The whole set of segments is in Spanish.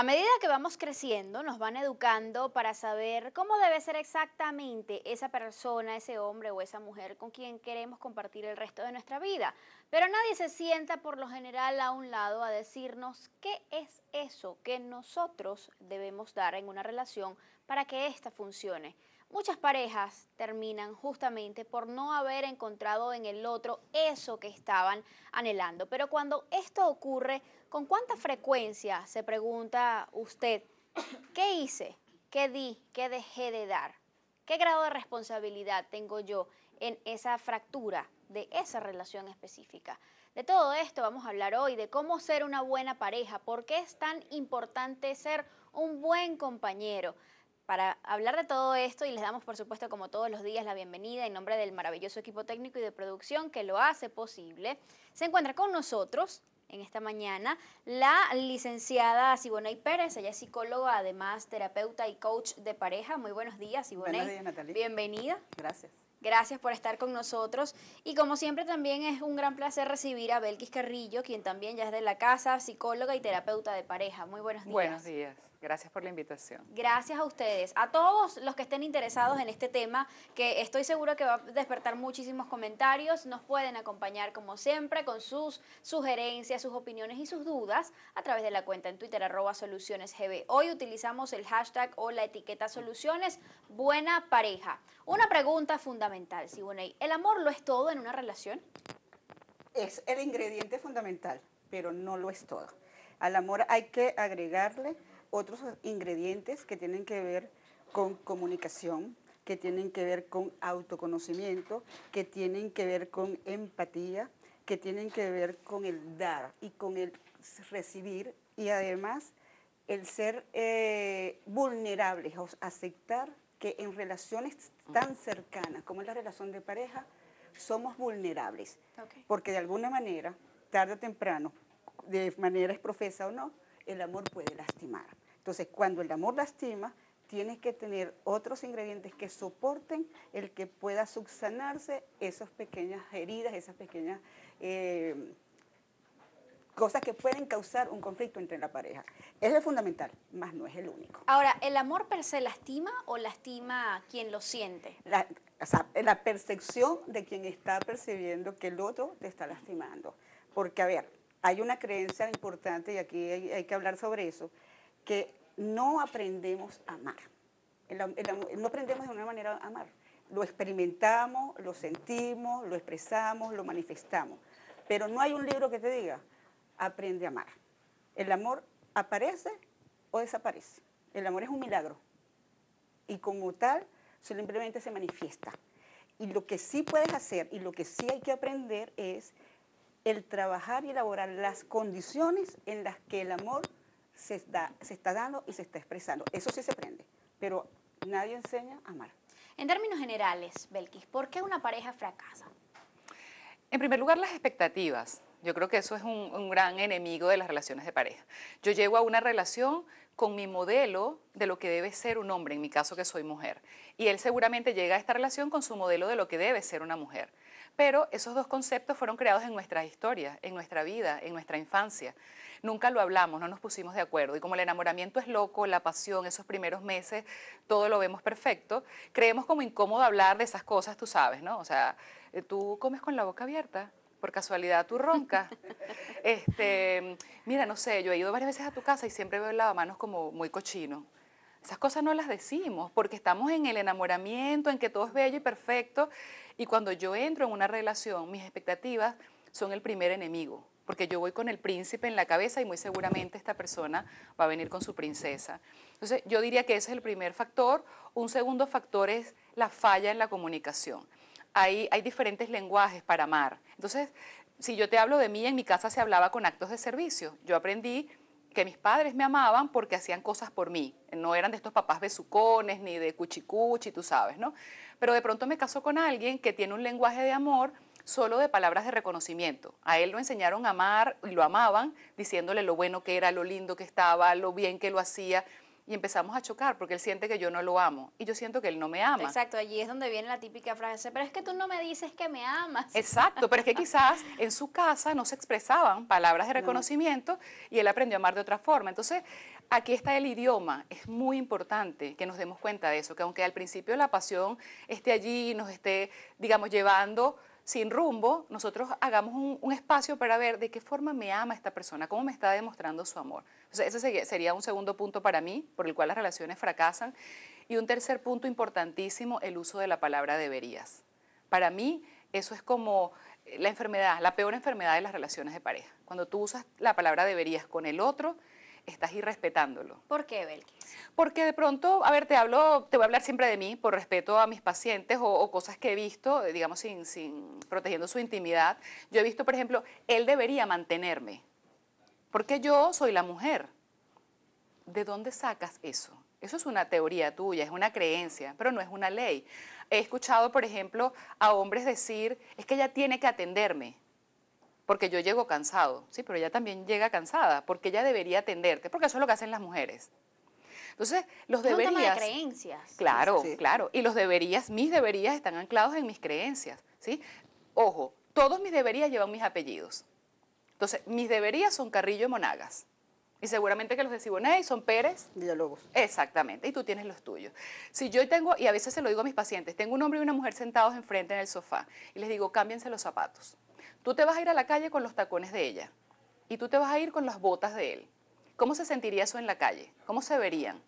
A medida que vamos creciendo, nos van educando para saber cómo debe ser exactamente esa persona, ese hombre o esa mujer con quien queremos compartir el resto de nuestra vida. Pero nadie se sienta por lo general a un lado a decirnos qué es eso que nosotros debemos dar en una relación para que ésta funcione. Muchas parejas terminan justamente por no haber encontrado en el otro eso que estaban anhelando. Pero cuando esto ocurre, ¿con cuánta frecuencia se pregunta usted, ¿qué hice? ¿Qué di? ¿Qué dejé de dar? ¿Qué grado de responsabilidad tengo yo en esa fractura de esa relación específica? De todo esto vamos a hablar hoy, de cómo ser una buena pareja, por qué es tan importante ser un buen compañero. Para hablar de todo esto y les damos por supuesto como todos los días la bienvenida en nombre del maravilloso equipo técnico y de producción que lo hace posible, se encuentra con nosotros en esta mañana la licenciada Siboney Pérez, ella es psicóloga, además terapeuta y coach de pareja. Muy buenos días, Siboney. Buenos días, Natalia. Bienvenida. Gracias. Gracias por estar con nosotros. Y como siempre también es un gran placer recibir a Belkis Carrillo, quien también ya es de la casa, psicóloga y terapeuta de pareja. Muy buenos días. Buenos días. Gracias por la invitación. Gracias a ustedes, a todos los que estén interesados en este tema, que estoy segura que va a despertar muchísimos comentarios. Nos pueden acompañar como siempre con sus sugerencias, sus opiniones y sus dudas a través de la cuenta en Twitter arroba solucionesgb. Hoy utilizamos el hashtag o la etiqueta soluciones buena pareja. Una pregunta fundamental, Siboney. ¿El amor lo es todo en una relación? Es el ingrediente fundamental, pero no lo es todo. Al amor hay que agregarle otros ingredientes que tienen que ver con comunicación, que tienen que ver con autoconocimiento, que tienen que ver con empatía, que tienen que ver con el dar y con el recibir y además el ser eh, vulnerables, o aceptar que en relaciones tan cercanas como es la relación de pareja, somos vulnerables. Porque de alguna manera, tarde o temprano, de manera es profesa o no, el amor puede lastimar. Entonces, cuando el amor lastima, tienes que tener otros ingredientes que soporten el que pueda subsanarse esas pequeñas heridas, esas pequeñas eh, cosas que pueden causar un conflicto entre la pareja. Es el fundamental, más no es el único. Ahora, ¿el amor per se lastima o lastima a quien lo siente? La, o sea, la percepción de quien está percibiendo que el otro te está lastimando. Porque, a ver, hay una creencia importante, y aquí hay, que hablar sobre eso, que no aprendemos a amar. no aprendemos de una manera a amar. Lo experimentamos, lo sentimos, lo expresamos, lo manifestamos. Pero no hay un libro que te diga, aprende a amar. El amor aparece o desaparece. El amor es un milagro. Y como tal, simplemente se manifiesta. Y lo que sí puedes hacer y lo que sí hay que aprender es el trabajar y elaborar las condiciones en las que el amor se, está dando y se está expresando. Eso sí se aprende, pero nadie enseña a amar. En términos generales, Belkis, ¿por qué una pareja fracasa? En primer lugar, las expectativas. Yo creo que eso es un, gran enemigo de las relaciones de pareja. Yo llego a una relación con mi modelo de lo que debe ser un hombre, en mi caso que soy mujer, y él seguramente llega a esta relación con su modelo de lo que debe ser una mujer pero esos dos conceptos fueron creados en nuestras historias, en nuestra vida, en nuestra infancia. Nunca lo hablamos, no nos pusimos de acuerdo. Y como el enamoramiento es loco, la pasión, esos primeros meses, todo lo vemos perfecto, creemos como incómodo hablar de esas cosas, tú sabes, ¿no? O sea, eh, tú comes con la boca abierta, por casualidad tú roncas. este, mira, no sé, yo he ido varias veces a tu casa y siempre veo el lavamanos como muy cochino. Esas cosas no las decimos porque estamos en el enamoramiento, en que todo es bello y perfecto y cuando yo entro en una relación, mis expectativas son el primer enemigo, porque yo voy con el príncipe en la cabeza y muy seguramente esta persona va a venir con su princesa. Entonces, yo diría que ese es el primer factor. Un segundo factor es la falla en la comunicación. Hay, hay diferentes lenguajes para amar. Entonces, si yo te hablo de mí, en mi casa se hablaba con actos de servicio. Yo aprendí mis padres me amaban porque hacían cosas por mí. No eran de estos papás besucones ni de cuchicuchi, tú sabes, ¿no? Pero de pronto me casó con alguien que tiene un lenguaje de amor solo de palabras de reconocimiento. A él lo enseñaron a amar y lo amaban diciéndole lo bueno que era, lo lindo que estaba, lo bien que lo hacía y empezamos a chocar porque él siente que yo no lo amo y yo siento que él no me ama. Exacto, allí es donde viene la típica frase, pero es que tú no me dices que me amas. Exacto, pero es que quizás en su casa no se expresaban palabras de reconocimiento y él aprendió a amar de otra forma. Entonces, aquí está el idioma, es muy importante que nos demos cuenta de eso, que aunque al principio la pasión esté allí y nos esté, digamos, llevando sin rumbo, nosotros hagamos un, espacio para ver de qué forma me ama esta persona, cómo me está demostrando su amor. ese sería un segundo punto para mí, por el cual las relaciones fracasan. Y un tercer punto importantísimo, el uso de la palabra deberías. Para mí, eso es como la enfermedad, la peor enfermedad de las relaciones de pareja. Cuando tú usas la palabra deberías con el otro, estás irrespetándolo. ¿Por qué, Belkis? Porque de pronto, a ver, te hablo, te voy a hablar siempre de mí, por respeto a mis pacientes o, cosas que he visto, eh, digamos, sin, sin protegiendo su intimidad. Yo he visto, por ejemplo, él debería mantenerme, porque yo soy la mujer. ¿De dónde sacas eso? Eso es una teoría tuya, es una creencia, pero no es una ley. He escuchado, por ejemplo, a hombres decir, es que ella tiene que atenderme porque yo llego cansado, sí, pero ella también llega cansada, porque ella debería atenderte, porque eso es lo que hacen las mujeres. Entonces, los deberías. Un tema creencias. Claro, claro. Y los deberías, mis deberías están anclados en mis creencias, ¿sí? Ojo, todos mis deberías llevan mis apellidos. Entonces, mis deberías son Carrillo y Monagas. Y seguramente que los de Siboney son Pérez. Diálogos. Exactamente. Y tú tienes los tuyos. Si yo tengo, y a veces se lo digo a mis pacientes, tengo un hombre y una mujer sentados enfrente en el sofá y les digo, cámbiense los zapatos. Tú te vas a ir a la calle con los tacones de ella y tú te vas a ir con las botas de él. ¿Cómo se sentiría eso en la calle? ¿Cómo se verían?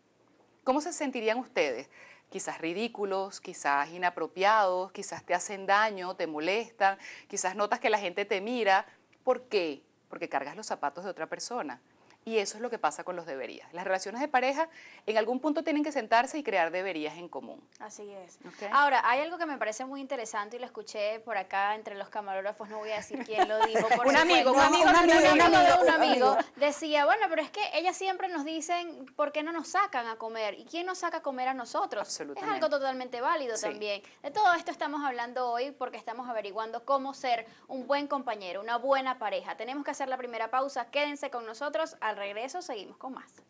¿Cómo se sentirían ustedes? Quizás ridículos, quizás inapropiados, quizás te hacen daño, te molestan, quizás notas que la gente te mira. ¿Por qué? Porque cargas los zapatos de otra persona. Y eso es lo que pasa con los deberías. Las relaciones de pareja en algún punto tienen que sentarse y crear deberías en común. Así es. Ahora, hay algo que me parece muy interesante y lo escuché por acá entre los camarógrafos, no voy a decir quién lo dijo. un, amigo, un, amigo, un, amigo, decía, bueno, pero es que ellas siempre nos dicen, ¿por qué no nos sacan a comer? ¿Y quién nos saca a comer a nosotros? Es algo totalmente válido también. De todo esto estamos hablando hoy porque estamos averiguando cómo ser un buen compañero, una buena pareja. Tenemos que hacer la primera pausa, quédense con nosotros. Al regreso seguimos con más.